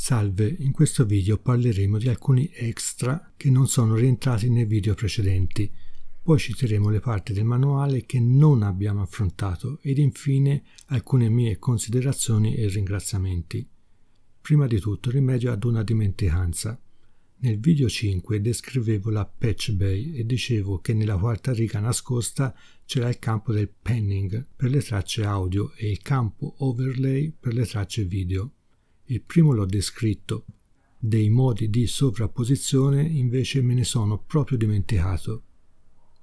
Salve, in questo video parleremo di alcuni extra che non sono rientrati nei video precedenti, poi citeremo le parti del manuale che non abbiamo affrontato ed infine alcune mie considerazioni e ringraziamenti. Prima di tutto rimedio ad una dimenticanza. Nel video 5 descrivevo la patch bay e dicevo che nella quarta riga nascosta c'era il campo del panning per le tracce audio e il campo overlay per le tracce video. Il primo l'ho descritto, dei modi di sovrapposizione invece me ne sono proprio dimenticato.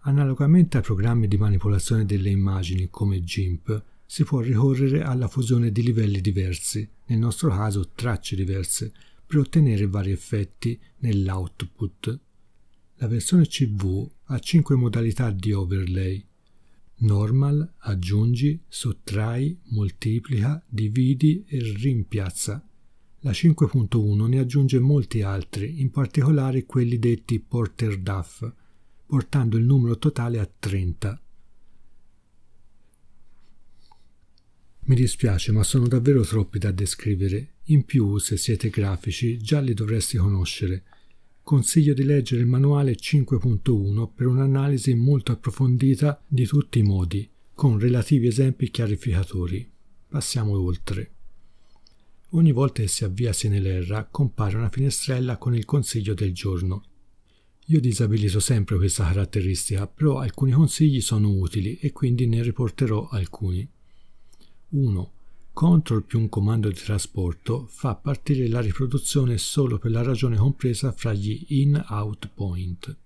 Analogamente ai programmi di manipolazione delle immagini come GIMP, si può ricorrere alla fusione di livelli diversi, nel nostro caso tracce diverse, per ottenere vari effetti nell'output. La versione CV ha 5 modalità di overlay. Normal, aggiungi, sottrai, moltiplica, dividi e rimpiazza. La 5.1 ne aggiunge molti altri, in particolare quelli detti Porter Duff, portando il numero totale a 30. Mi dispiace, ma sono davvero troppi da descrivere. In più, se siete grafici, già li dovresti conoscere. Consiglio di leggere il manuale 5.1 per un'analisi molto approfondita di tutti i modi, con relativi esempi chiarificatori. Passiamo oltre. Ogni volta che si avvia Senelerra compare una finestrella con il consiglio del giorno. Io disabilito sempre questa caratteristica, però alcuni consigli sono utili e quindi ne riporterò alcuni. 1. CTRL più un comando di trasporto fa partire la riproduzione solo per la ragione compresa fra gli in-out point.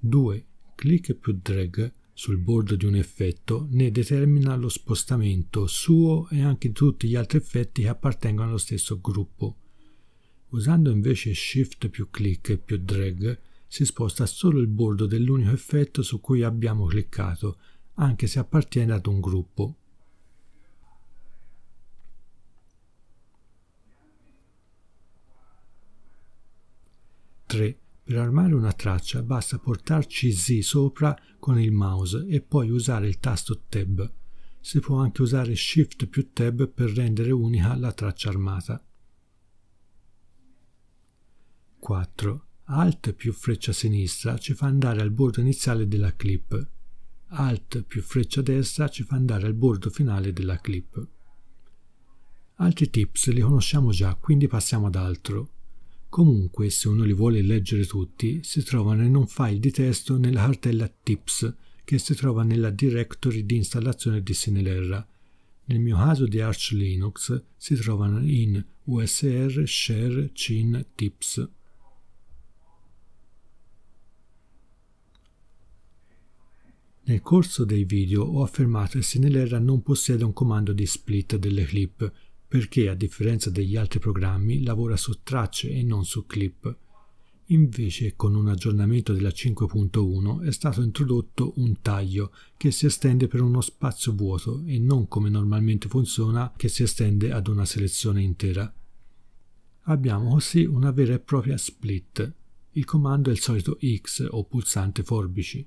2. Click più drag sul bordo di un effetto ne determina lo spostamento suo e anche di tutti gli altri effetti che appartengono allo stesso gruppo. Usando invece Shift più Click e più drag si sposta solo il bordo dell'unico effetto su cui abbiamo cliccato, anche se appartiene ad un gruppo. Tre per armare una traccia basta portarci Z sopra con il mouse e poi usare il tasto Tab. Si può anche usare Shift più Tab per rendere unica la traccia armata. 4. Alt più freccia sinistra ci fa andare al bordo iniziale della clip. Alt più freccia destra ci fa andare al bordo finale della clip. Altri tips li conosciamo già, quindi passiamo ad altro. Comunque, se uno li vuole leggere tutti, si trovano in un file di testo nella cartella Tips, che si trova nella directory di installazione di Sinelera. Nel mio caso di Arch Linux si trovano in USR Share Cin Tips. Nel corso dei video ho affermato che Sinelera non possiede un comando di split delle clip, perché a differenza degli altri programmi lavora su tracce e non su clip. Invece con un aggiornamento della 5.1 è stato introdotto un taglio che si estende per uno spazio vuoto e non come normalmente funziona che si estende ad una selezione intera. Abbiamo così una vera e propria split. Il comando è il solito X o pulsante forbici.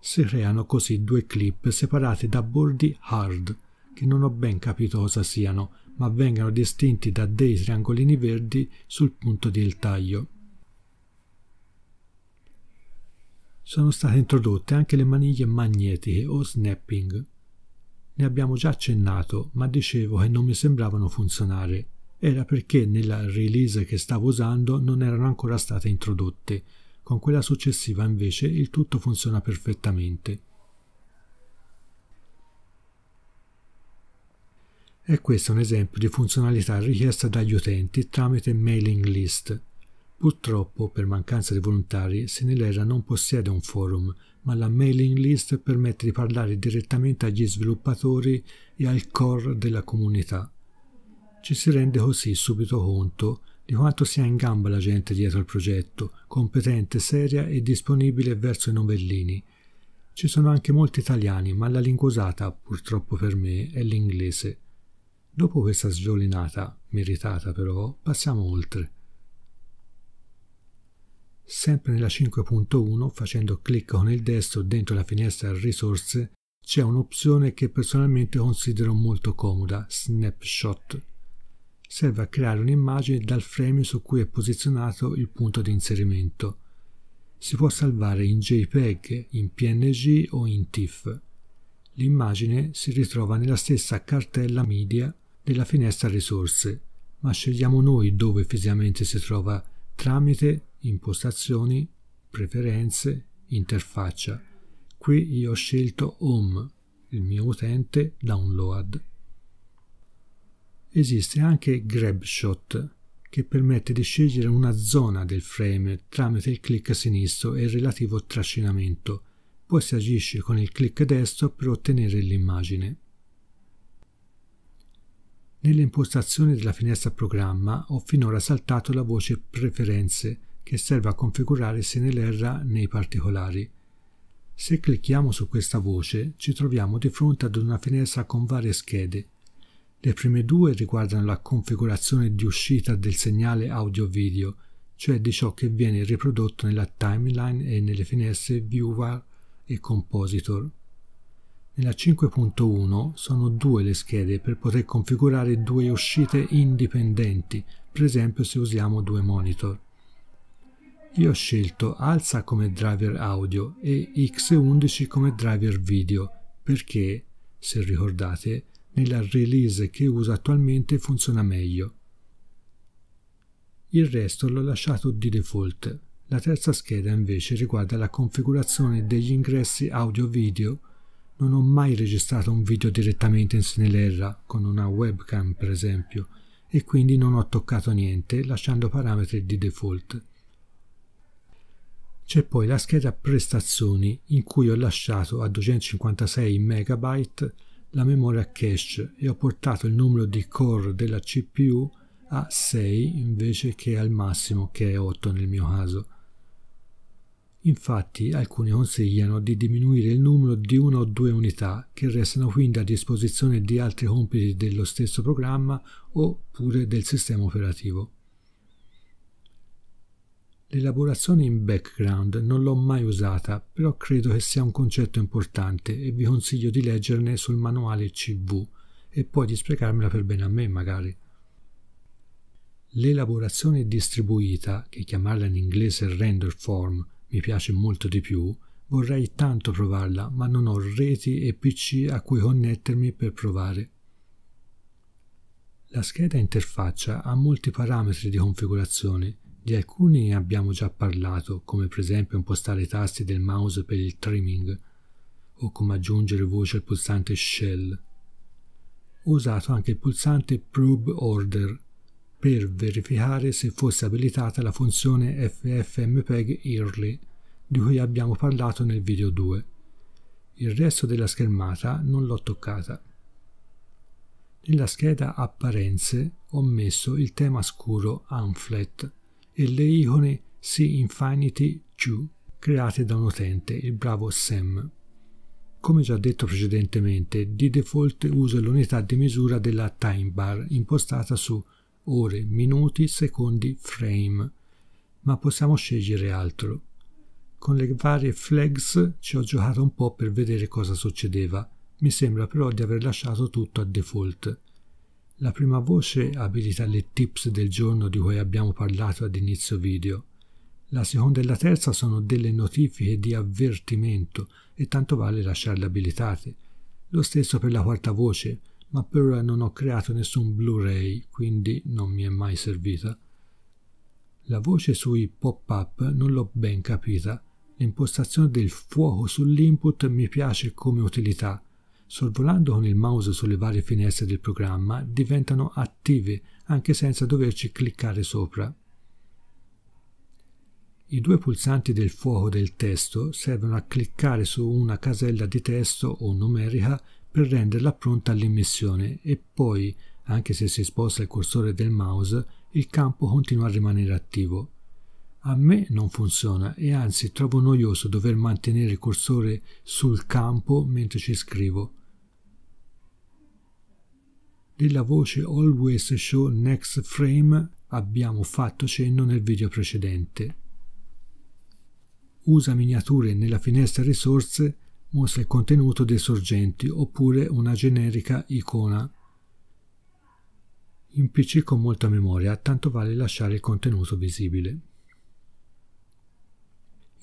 Si creano così due clip separati da bordi hard, che non ho ben capito cosa siano, ma vengano distinti da dei triangolini verdi sul punto del taglio. Sono state introdotte anche le maniglie magnetiche o snapping. Ne abbiamo già accennato, ma dicevo che non mi sembravano funzionare. Era perché nella release che stavo usando non erano ancora state introdotte. Con quella successiva invece il tutto funziona perfettamente. E questo è un esempio di funzionalità richiesta dagli utenti tramite mailing list. Purtroppo, per mancanza di volontari, Sinilera non possiede un forum, ma la mailing list permette di parlare direttamente agli sviluppatori e al core della comunità. Ci si rende così subito conto di quanto sia in gamba la gente dietro al progetto, competente, seria e disponibile verso i novellini. Ci sono anche molti italiani, ma la lingua usata, purtroppo per me, è l'inglese. Dopo questa sviolinata, meritata però, passiamo oltre. Sempre nella 5.1, facendo clic con il destro dentro la finestra risorse, c'è un'opzione che personalmente considero molto comoda, Snapshot. Serve a creare un'immagine dal frame su cui è posizionato il punto di inserimento. Si può salvare in JPEG, in PNG o in TIFF. L'immagine si ritrova nella stessa cartella media della finestra risorse, ma scegliamo noi dove fisicamente si trova tramite impostazioni, preferenze, interfaccia. Qui io ho scelto home, il mio utente download. Esiste anche GrabShot, che permette di scegliere una zona del frame tramite il clic sinistro e il relativo trascinamento, poi si agisce con il clic destro per ottenere l'immagine. Nelle impostazioni della finestra programma ho finora saltato la voce preferenze che serve a configurare se nell'erra nei particolari. Se clicchiamo su questa voce ci troviamo di fronte ad una finestra con varie schede. Le prime due riguardano la configurazione di uscita del segnale audio-video, cioè di ciò che viene riprodotto nella timeline e nelle finestre Viewer e Compositor. Nella 5.1 sono due le schede per poter configurare due uscite indipendenti, per esempio se usiamo due monitor. Io ho scelto alza come driver audio e X11 come driver video perché, se ricordate, nella release che uso attualmente funziona meglio. Il resto l'ho lasciato di default. La terza scheda invece riguarda la configurazione degli ingressi audio-video non ho mai registrato un video direttamente in Snellera con una webcam per esempio e quindi non ho toccato niente lasciando parametri di default. C'è poi la scheda prestazioni in cui ho lasciato a 256 MB la memoria cache e ho portato il numero di core della CPU a 6 invece che al massimo che è 8 nel mio caso. Infatti alcuni consigliano di diminuire il numero di una o due unità che restano quindi a disposizione di altri compiti dello stesso programma oppure del sistema operativo. L'elaborazione in background non l'ho mai usata, però credo che sia un concetto importante e vi consiglio di leggerne sul manuale CV e poi di sprecarmela per bene a me magari. L'elaborazione distribuita, che chiamarla in inglese render form, mi piace molto di più, vorrei tanto provarla, ma non ho reti e PC a cui connettermi per provare. La scheda interfaccia ha molti parametri di configurazione, di alcuni abbiamo già parlato, come per esempio impostare i tasti del mouse per il trimming, o come aggiungere voce al pulsante Shell. Ho usato anche il pulsante Probe Order, per verificare se fosse abilitata la funzione ffmpeg early di cui abbiamo parlato nel video 2. Il resto della schermata non l'ho toccata. Nella scheda Apparenze ho messo il tema scuro Unflat e le icone Sea Infinity 2 create da un utente, il bravo Sam. Come già detto precedentemente, di default uso l'unità di misura della time bar impostata su ore, minuti, secondi, frame, ma possiamo scegliere altro. Con le varie flags ci ho giocato un po' per vedere cosa succedeva, mi sembra però di aver lasciato tutto a default. La prima voce abilita le tips del giorno di cui abbiamo parlato ad inizio video. La seconda e la terza sono delle notifiche di avvertimento e tanto vale lasciarle abilitate. Lo stesso per la quarta voce, ma per ora non ho creato nessun Blu-ray, quindi non mi è mai servita. La voce sui pop-up non l'ho ben capita. L'impostazione del fuoco sull'input mi piace come utilità. Sorvolando con il mouse sulle varie finestre del programma diventano attive anche senza doverci cliccare sopra. I due pulsanti del fuoco del testo servono a cliccare su una casella di testo o numerica per renderla pronta all'immissione e poi, anche se si sposta il cursore del mouse, il campo continua a rimanere attivo. A me non funziona e anzi trovo noioso dover mantenere il cursore sul campo mentre ci scrivo. Della voce Always Show Next Frame abbiamo fatto cenno nel video precedente. Usa miniature nella finestra risorse mostra il contenuto dei sorgenti oppure una generica icona. In PC con molta memoria tanto vale lasciare il contenuto visibile.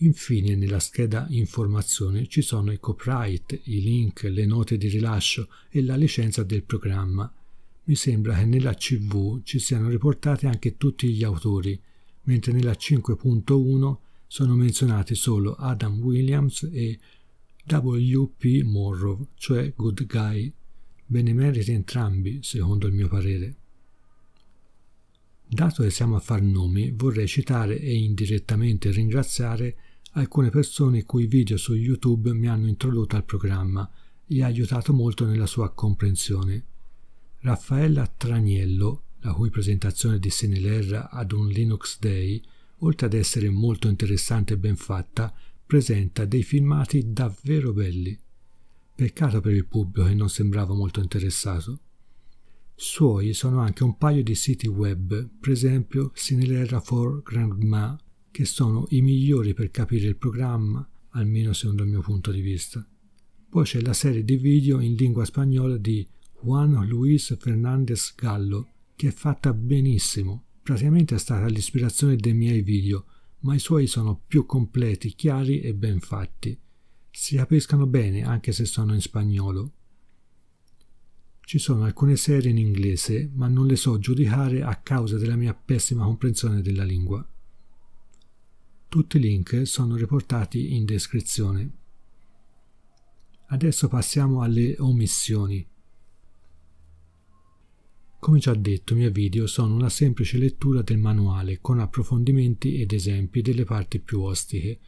Infine nella scheda informazione ci sono i copyright, i link, le note di rilascio e la licenza del programma. Mi sembra che nella CV ci siano riportati anche tutti gli autori, mentre nella 5.1 sono menzionati solo Adam Williams e W.P. Morrow, cioè Good Guy, benemeriti entrambi, secondo il mio parere. Dato che siamo a far nomi, vorrei citare e indirettamente ringraziare alcune persone cui video su YouTube mi hanno introdotto al programma e ha aiutato molto nella sua comprensione. Raffaella Traniello, la cui presentazione di Sinelerra ad un Linux Day, oltre ad essere molto interessante e ben fatta, presenta dei filmati davvero belli. Peccato per il pubblico che non sembrava molto interessato. Suoi sono anche un paio di siti web, per esempio Cinelera for Grandma, che sono i migliori per capire il programma, almeno secondo il mio punto di vista. Poi c'è la serie di video in lingua spagnola di Juan Luis Fernández Gallo, che è fatta benissimo, praticamente è stata l'ispirazione dei miei video, ma i suoi sono più completi, chiari e ben fatti. Si capiscono bene anche se sono in spagnolo. Ci sono alcune serie in inglese, ma non le so giudicare a causa della mia pessima comprensione della lingua. Tutti i link sono riportati in descrizione. Adesso passiamo alle omissioni. Come già detto, i miei video sono una semplice lettura del manuale con approfondimenti ed esempi delle parti più ostiche,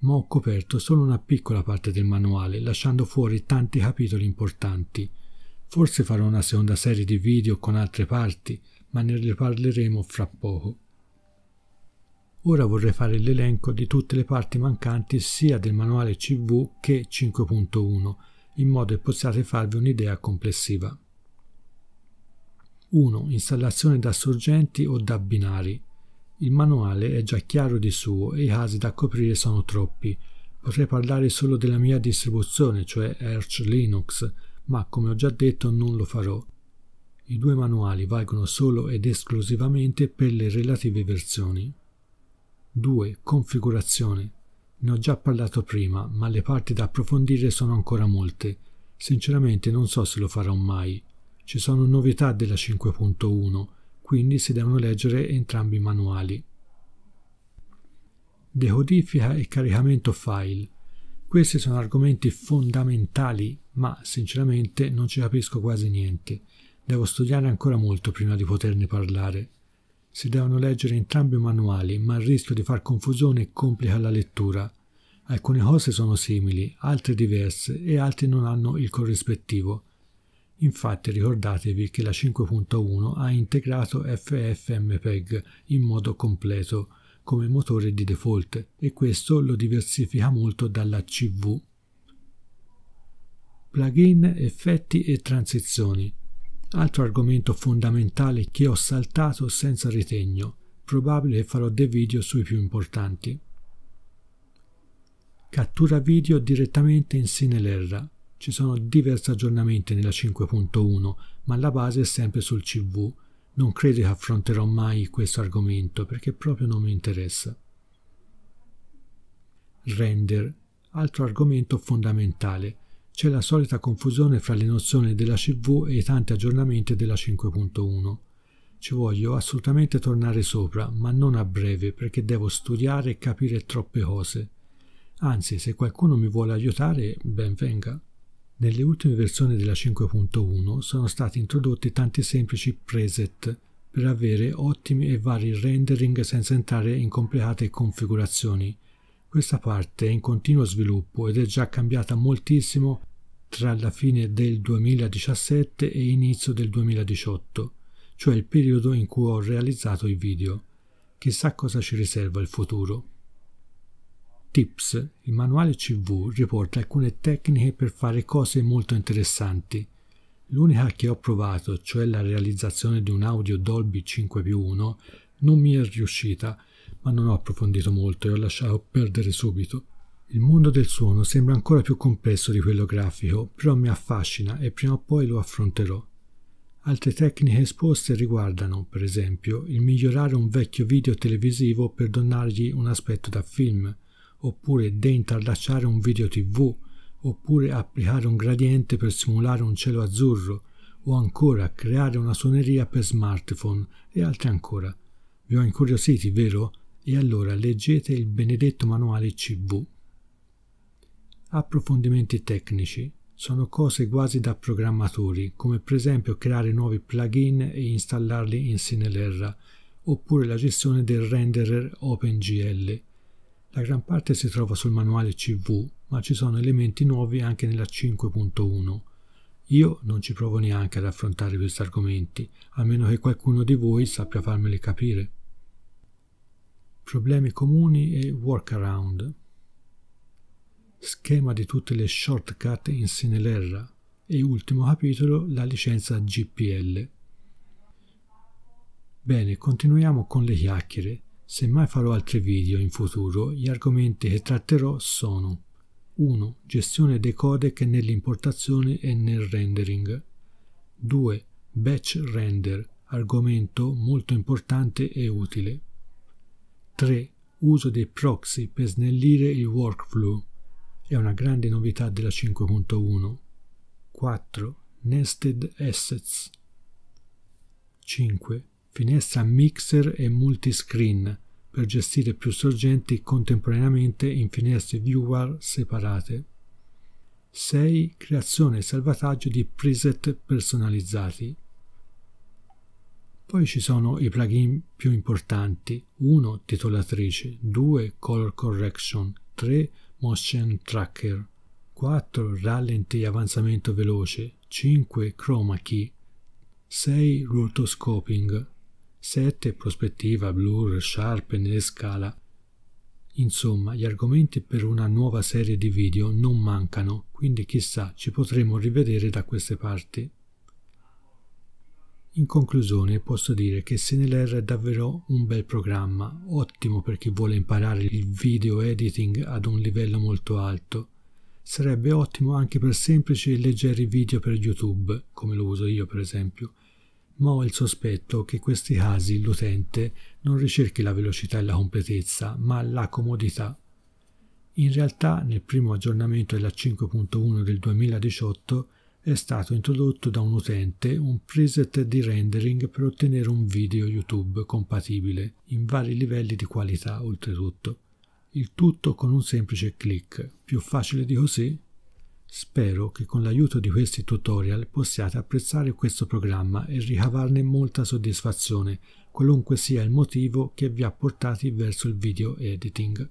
ma ho coperto solo una piccola parte del manuale, lasciando fuori tanti capitoli importanti. Forse farò una seconda serie di video con altre parti, ma ne riparleremo fra poco. Ora vorrei fare l'elenco di tutte le parti mancanti sia del manuale CV che 5.1, in modo che possiate farvi un'idea complessiva. 1. Installazione da sorgenti o da binari. Il manuale è già chiaro di suo e i casi da coprire sono troppi. Potrei parlare solo della mia distribuzione, cioè Arch Linux, ma come ho già detto non lo farò. I due manuali valgono solo ed esclusivamente per le relative versioni. 2. Configurazione. Ne ho già parlato prima, ma le parti da approfondire sono ancora molte. Sinceramente non so se lo farò mai. Ci sono novità della 5.1, quindi si devono leggere entrambi i manuali. Decodifica e caricamento file. Questi sono argomenti fondamentali, ma sinceramente non ci capisco quasi niente. Devo studiare ancora molto prima di poterne parlare. Si devono leggere entrambi i manuali, ma il rischio di far confusione complica la lettura. Alcune cose sono simili, altre diverse e altri non hanno il corrispettivo. Infatti ricordatevi che la 5.1 ha integrato FFmpeg in modo completo come motore di default e questo lo diversifica molto dalla CV. Plugin, effetti e transizioni. Altro argomento fondamentale che ho saltato senza ritegno. Probabile che farò dei video sui più importanti. Cattura video direttamente in Sinelera ci sono diversi aggiornamenti nella 5.1, ma la base è sempre sul CV. Non credo che affronterò mai questo argomento perché proprio non mi interessa. Render, altro argomento fondamentale. C'è la solita confusione fra le nozioni della CV e i tanti aggiornamenti della 5.1. Ci voglio assolutamente tornare sopra, ma non a breve perché devo studiare e capire troppe cose. Anzi, se qualcuno mi vuole aiutare, ben venga. Nelle ultime versioni della 5.1 sono stati introdotti tanti semplici preset per avere ottimi e vari rendering senza entrare in complicate configurazioni. Questa parte è in continuo sviluppo ed è già cambiata moltissimo tra la fine del 2017 e inizio del 2018, cioè il periodo in cui ho realizzato i video. Chissà cosa ci riserva il futuro. Tips, il manuale CV riporta alcune tecniche per fare cose molto interessanti. L'unica che ho provato, cioè la realizzazione di un audio Dolby 5 più 1, non mi è riuscita, ma non ho approfondito molto e ho lasciato perdere subito. Il mondo del suono sembra ancora più complesso di quello grafico, però mi affascina e prima o poi lo affronterò. Altre tecniche esposte riguardano, per esempio, il migliorare un vecchio video televisivo per donargli un aspetto da film, oppure deinterlacciare un video tv, oppure applicare un gradiente per simulare un cielo azzurro, o ancora creare una suoneria per smartphone e altre ancora. Vi ho incuriositi, vero? E allora leggete il benedetto manuale CV. Approfondimenti tecnici. Sono cose quasi da programmatori, come per esempio creare nuovi plugin e installarli in Cinelera, oppure la gestione del renderer OpenGL la gran parte si trova sul manuale CV, ma ci sono elementi nuovi anche nella 5.1. Io non ci provo neanche ad affrontare questi argomenti, a meno che qualcuno di voi sappia farmeli capire. Problemi comuni e workaround. Schema di tutte le shortcut in Sinelera e ultimo capitolo la licenza GPL. Bene, continuiamo con le chiacchiere. Se mai farò altri video in futuro, gli argomenti che tratterò sono 1. Gestione dei codec nell'importazione e nel rendering 2. Batch render, argomento molto importante e utile 3. Uso dei proxy per snellire il workflow, è una grande novità della 5.1 4. Nested assets 5 finestra mixer e multiscreen per gestire più sorgenti contemporaneamente in finestre viewer separate. 6. Creazione e salvataggio di preset personalizzati. Poi ci sono i plugin più importanti. 1. Titolatrice. 2. Color Correction. 3. Motion Tracker. 4. Rallenti e avanzamento veloce. 5. Chroma Key. 6. Rotoscoping sette prospettiva, blur, sharp e scala. Insomma, gli argomenti per una nuova serie di video non mancano, quindi chissà ci potremo rivedere da queste parti. In conclusione posso dire che SNLR è davvero un bel programma, ottimo per chi vuole imparare il video editing ad un livello molto alto. Sarebbe ottimo anche per semplici e leggeri video per YouTube, come lo uso io per esempio, ma ho il sospetto che in questi casi l'utente non ricerchi la velocità e la completezza, ma la comodità. In realtà nel primo aggiornamento della 5.1 del 2018 è stato introdotto da un utente un preset di rendering per ottenere un video YouTube compatibile, in vari livelli di qualità oltretutto. Il tutto con un semplice clic, più facile di così Spero che con l'aiuto di questi tutorial possiate apprezzare questo programma e ricavarne molta soddisfazione, qualunque sia il motivo che vi ha portati verso il video editing.